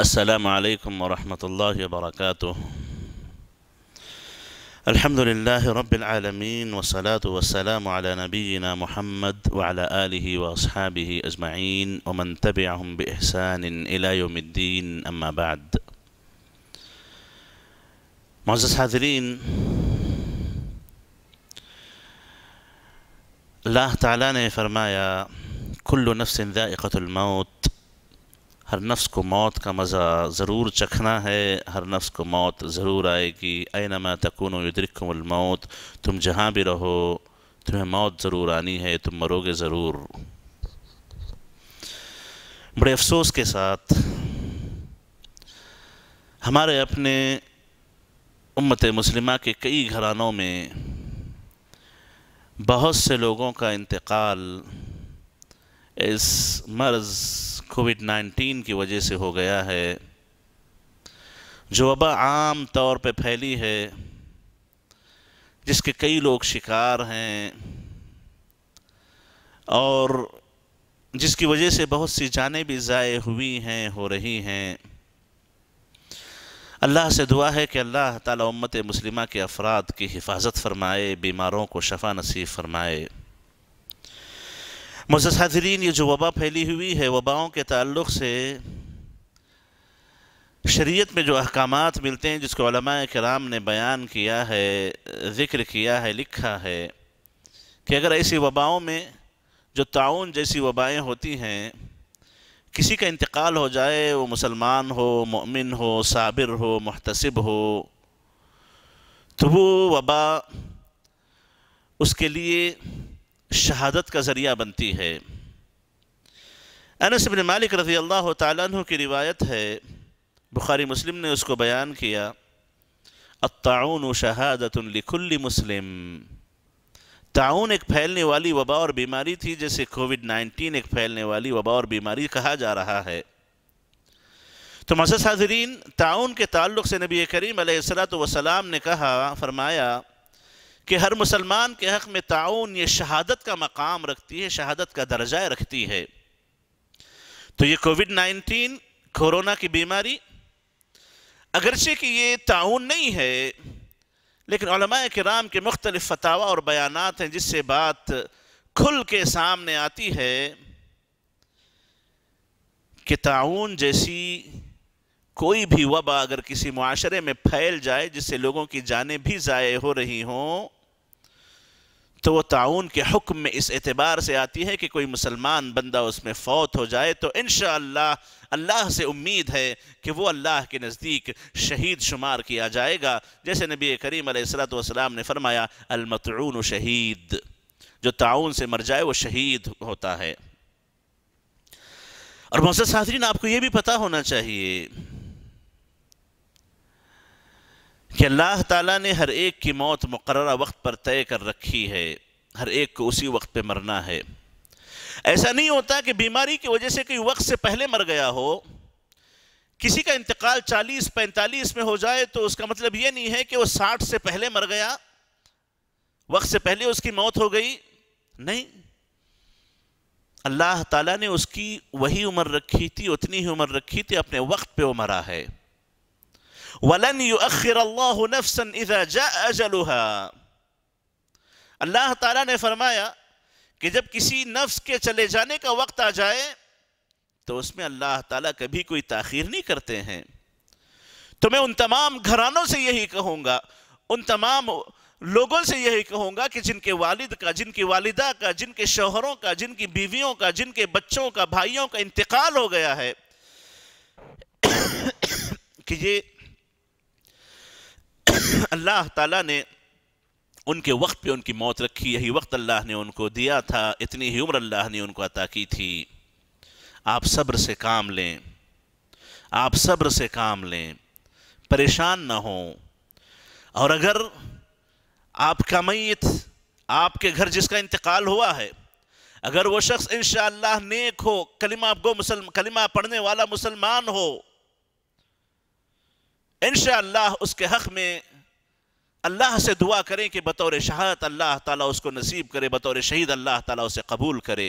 السلام عليكم ورحمة الله وبركاته الحمد لله رب العالمين والصلاة والسلام على نبينا محمد وعلى آله وأصحابه أجمعين ومن تبعهم بإحسان إلى يوم الدين أما بعد معزز حاضرين الله تعالى فرمايا كل نفس ذائقة الموت हर नफ्स को मौत का मज़ा ज़रूर चखना है हर नफ्स को मौत ज़रूर आएगी ऐ नमा तकुन मौत तुम जहाँ भी रहो तुम्हें मौत ज़रूर आनी है तुम मरोगे ज़रूर बड़े अफसोस के साथ हमारे अपने उम्मत मुसलिमा के कई घरानों में बहुत से लोगों का इंतकाल इस मर्ज़ कोविड 19 की वजह से हो गया है जो वबा आम तौर पे फैली है जिसके कई लोग शिकार हैं और जिसकी वजह से बहुत सी जानें भी ज़ाय हुई हैं हो रही हैं अल्लाह से दुआ है कि अल्लाह ताला उम्मत मुस्लिमा के अफराद की हिफाजत फरमाए बीमारों को शफा नसीब फरमाए मुजहरीन ये जो वबा फैली हुई है वबाओं के ताल्लुक से शरीयत में जो अहकाम मिलते हैं जिसको कराम ने बयान किया है ज़िक्र किया है लिखा है कि अगर ऐसी वबाओं में जो ताउन जैसी वबाएँ होती हैं किसी का इंतकाल हो जाए वो मुसलमान हो ममिन हो साबिर हो महतसब हो तो वो वबा उसके लिए शहादत का ज़रिया बनती है अनस बिन मालिक रज़ी अल्लाह तु की रिवायत है बुखारी मुस्लिम ने उसको बयान किया अताउन शहादत लिकुल्ली मुस्लिम ताउन एक फैलने वाली वबा और बीमारी थी जैसे कोविड नाइन्टीन एक फैलने वाली वबा और बीमारी कहा जा रहा है तो मसद हाजरीन ताउन के ताल्लुक से नबी करीम सलात वसलाम ने कहा फरमाया कि हर मुसलमान के हक़ में ताउन ये शहादत का मकाम रखती है शहादत का दर्जा रखती है तो ये कोविड नाइन्टीन कोरोना की बीमारी अगरचे कि ये ताउन नहीं है लेकिन कराम के मुख्तलिफ फतावा और बयानात हैं जिससे बात खुल के सामने आती है कि ताउन जैसी कोई भी वबा अगर किसी माशरे में फैल जाए जिससे लोगों की जानें भी ज़ाय हो रही हों तो वह ताउन के हुक्म में इस एतबार से आती है कि कोई मुसलमान बंदा उसमें फौत हो जाए तो इन अल्लाह से उम्मीद है कि वो अल्लाह के नज़दीक शहीद शुमार किया जाएगा जैसे नबी करीम सलाम ने फरमाया अलमतून शहीद जो ताउन से मर जाए वो शहीद होता है और मोहसद साधरीन आपको ये भी पता होना चाहिए कि अल्लाह ताला ने हर एक की मौत मुकर वक्त पर तय कर रखी है हर एक को उसी वक्त पे मरना है ऐसा नहीं होता कि बीमारी की वजह से कोई वक्त से पहले मर गया हो किसी का इंतकाल 40-45 में हो जाए तो उसका मतलब ये नहीं है कि वो 60 से पहले मर गया वक्त से पहले उसकी मौत हो गई नहीं अल्लाह ताला ने उसकी वही उम्र रखी थी उतनी ही उम्र रखी थी अपने वक्त पे वो मरा है वलन यू अखिर नफसन इजा अल्लाह ताला ने फरमाया कि जब किसी नफ्स के चले जाने का वक्त आ जाए तो उसमें अल्लाह ताला कभी कोई ताखीर नहीं करते हैं तो मैं उन तमाम घरानों से यही कहूँगा उन तमाम लोगों से यही कहूँगा कि जिनके वालिद का जिनकी वालिदा का जिनके शोहरों का जिनकी बीवियों का जिनके बच्चों का भाइयों का इंतकाल हो गया है कि ये अल्लाह ताला ने उनके वक्त पे उनकी मौत रखी यही वक्त अल्लाह ने उनको दिया था इतनी ही उम्र अल्लाह ने उनको अता की थी आप सब्र से काम लें आप सब्र से काम लें परेशान ना हो और अगर आपका मैत आपके घर जिसका इंतकाल हुआ है अगर वो शख्स इन नेक हो कलिमा गो मुसलम कलिमा पढ़ने वाला मुसलमान हो इन उसके हक में अल्लाह से दुआ करें कि बतौर शहादत अल्लाह ताला उसको नसीब करे बतौर शहीद अल्लाह ताला उसे कबूल करे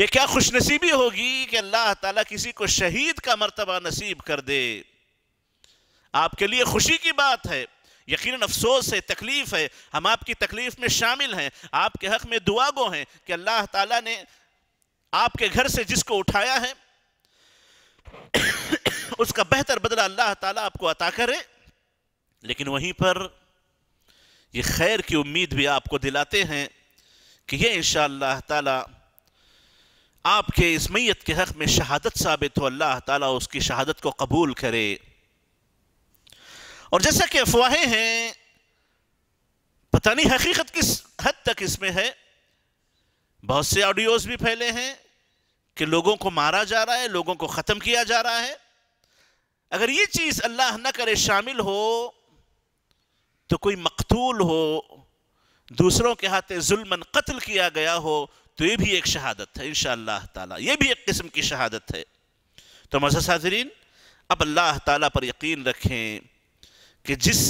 ये क्या खुशनसीबी होगी कि अल्लाह ताला किसी को शहीद का मर्तबा नसीब कर दे आपके लिए खुशी की बात है यकीन अफसोस है तकलीफ़ है हम आपकी तकलीफ़ में शामिल हैं आपके हक़ में दुआ गो हैं कि अल्लाह ताला ने आपके घर से जिसको उठाया है उसका बेहतर बदला अल्लाह ताला आपको अता करे लेकिन वहीं पर ये खैर की उम्मीद भी आपको दिलाते हैं कि ये इन ताला आपके इस मैत के हक़ में शहादत साबित हो अल्लाह ताला उसकी शहादत को कबूल करे और जैसा कि अफवाहें हैं पता नहीं हकीकत किस हद तक इसमें है बहुत से ऑडियोज भी फैले हैं कि लोगों को मारा जा रहा है लोगों को ख़त्म किया जा रहा है अगर ये चीज़ अल्लाह न करे शामिल हो तो कोई मकतूल हो दूसरों के हाथे जुल्मन कत्ल किया गया हो तो ये भी एक शहादत है इन ताला ये भी एक किस्म की शहादत है तो मजसाजरीन अब अल्लाह ताला पर यकीन रखें कि जिस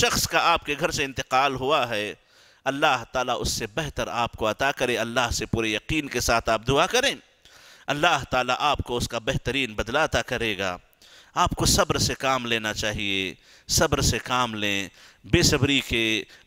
शख्स का आपके घर से इंतकाल हुआ है अल्लाह ताला उससे बेहतर आपको अता करे अल्लाह से पूरे यकीन के साथ आप दुआ करें अल्लाह ताला आपको उसका बेहतरीन बदला अता करेगा आपको सब्र से काम लेना चाहिए सब्र से काम लें बेसब्री के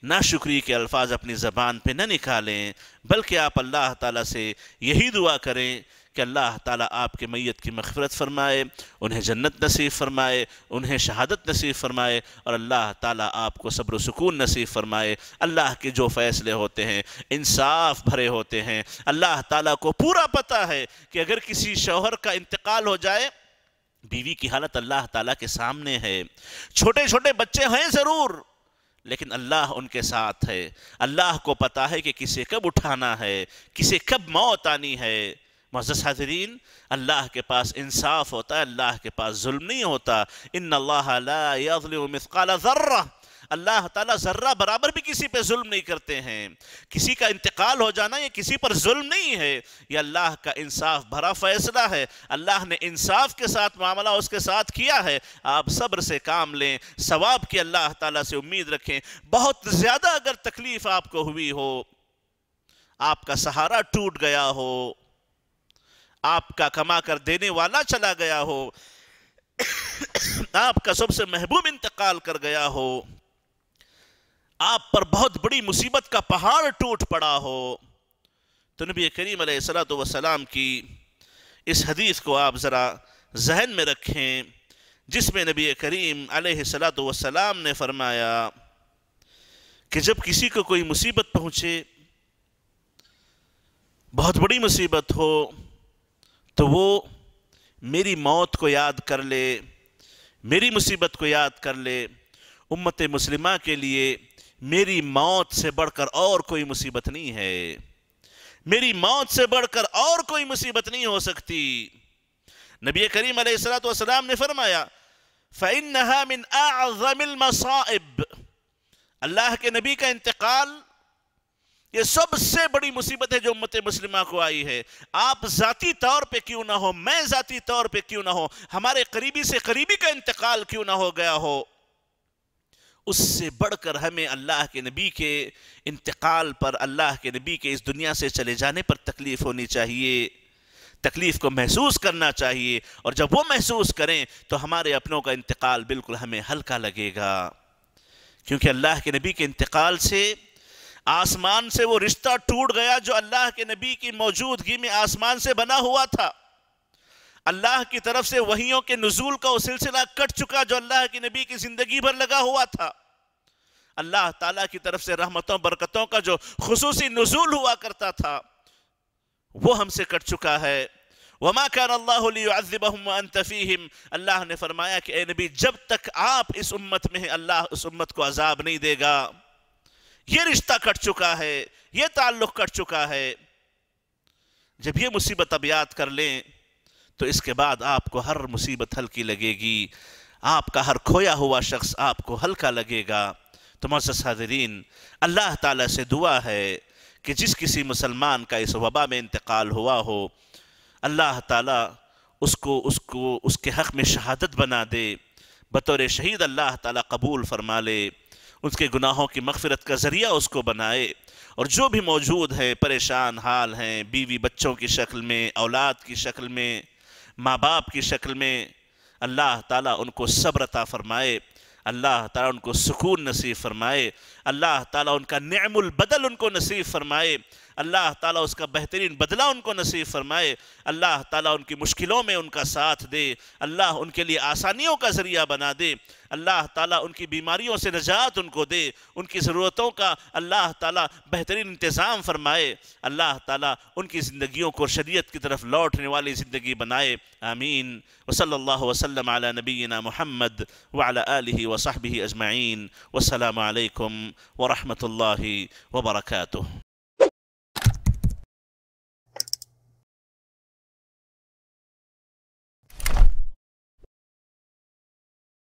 नाशुक्री के अल्फाज अपनी ज़बान पे न निकालें बल्कि आप अल्लाह ताला से यही दुआ करें कि अल्लाह ताला आपके मैत की मगफरत फरमाए उन्हें जन्नत नसीब फरमाए उन्हें शहादत नसीब फरमाए और अल्लाह ताला आपको सब्र सुकून नसीब फरमाए अल्लाह के जो फ़ैसले होते हैं इंसाफ भरे होते हैं अल्लाह ताला को पूरा पता है कि अगर किसी शौहर का इंतकाल हो जाए बीवी की हालत अल्लाह ताला के सामने है छोटे छोटे बच्चे हैं ज़रूर लेकिन अल्लाह उनके साथ है अल्लाह को पता है कि किसे कब उठाना है किसे कब मौत आनी है मज़ हाजरीन अल्लाह के पास इंसाफ होता है अल्लाह के पास जुल्म नहीं होता इन अल्लाह अल्लाह ताला जर्रा बराबर भी किसी पे जुल्म नहीं करते हैं किसी का इंतकाल हो जाना ये किसी पर जुल्म नहीं है ये अल्लाह का इंसाफ भरा फैसला है अल्लाह ने इंसाफ के साथ मामला उसके साथ किया है आप सब्र से काम लें सवाब की अल्लाह ताला से उम्मीद रखें बहुत ज़्यादा अगर तकलीफ़ आपको हुई हो आपका सहारा टूट गया हो आपका कमा कर देने वाला चला गया हो आपका सबसे महबूब इंतकाल कर गया हो आप पर बहुत बड़ी मुसीबत का पहाड़ टूट पड़ा हो तो नबी करीम सलाम की इस हदीस को आप ज़रा जहन में रखें जिसमें नबी करीम सलाम ने फरमाया कि जब किसी को कोई मुसीबत पहुँचे बहुत बड़ी मुसीबत हो तो वो मेरी मौत को याद कर ले मेरी मुसीबत को याद कर ले उम्मत मुसलिमा के लिए मेरी मौत से बढ़कर और कोई मुसीबत नहीं है मेरी मौत से बढ़कर और कोई मुसीबत नहीं हो सकती नबी करीम सलाम ने फरमाया फ़िन मसाइब अल्लाह के नबी का इंतकाल ये सबसे बड़ी मुसीबत है जो उम्मत मुस्लिमा को आई है आप ज़ाती तौर पे क्यों ना हो मैं ज़ाती तौर पे क्यों ना हो हमारे करीबी से करीबी का इंतकाल क्यों ना हो गया हो उससे बढ़कर हमें अल्लाह के नबी के इंतकाल पर अल्लाह के नबी के इस दुनिया से चले जाने पर तकलीफ़ होनी चाहिए तकलीफ़ को महसूस करना चाहिए और जब वो महसूस करें तो हमारे अपनों का इंतकाल बिल्कुल हमें हल्का लगेगा क्योंकि अल्लाह के नबी के इंतकाल से आसमान से वो रिश्ता टूट गया जो अल्लाह के नबी की मौजूदगी में आसमान से बना हुआ था अल्लाह की तरफ से वहीयों के नजूल का वो सिलसिला कट चुका जो अल्लाह के नबी की ज़िंदगी भर लगा हुआ था अल्लाह ताला की तरफ से रहमतों बरकतों का जो खसूसी नजूल हुआ करता था वो हमसे कट चुका है वमा कर अल्लाहबम अल्लाह ने फरमाया कि ए नबी जब तक आप इस उम्मत में हैं अल्लाह उस उम्मत को अजाब नहीं देगा ये रिश्ता कट चुका है ये ताल्लुक़ कट चुका है जब ये मुसीबत अब याद कर लें तो इसके बाद आपको हर मुसीबत हल्की लगेगी आपका हर खोया हुआ शख्स आपको हल्का लगेगा तो मसदरीन अल्लाह ताला से दुआ है कि जिस किसी मुसलमान का इस वबा में इंतकाल हुआ हो अल्लाह ताला उसको उसको उसके हक़ में शहादत बना दे बतौर शहीद अल्लाह ताला कबूल फरमा ले उसके गुनाहों की मगफरत का ज़रिया उसको बनाए और जो भी मौजूद है परेशान हाल हैं बीवी बच्चों की शक्ल में औलाद की शक्ल में माँ बाप की शक्ल में अल्लाह ताला उनको सब्रता फ़रमाए अल्लाह ताला उनको सुकून नसीब फ़रमाए अल्लाह ताला उनका नमल बदल उनको नसीब फ़रमाए अल्लाह ताला उसका बेहतरीन बदला उनको नसीब फरमाए अल्लाह ताला उनकी मुश्किलों में उनका साथ दे अल्लाह उनके लिए आसानियों का ज़रिया बना दे अल्लाह ताला उनकी बीमारियों से नजात उनको दे उनकी ज़रूरतों का अल्लाह ताला बेहतरीन इंतज़ाम फरमाए अल्लाह ताला उनकी ज़िंदगियों को शरीयत की तरफ लौटने वाली ज़िंदगी बनाए आमीन वसल्ला वसलम नबीना महमद वाल वसाहबी अजमाइन वालकम वरहमल वर्का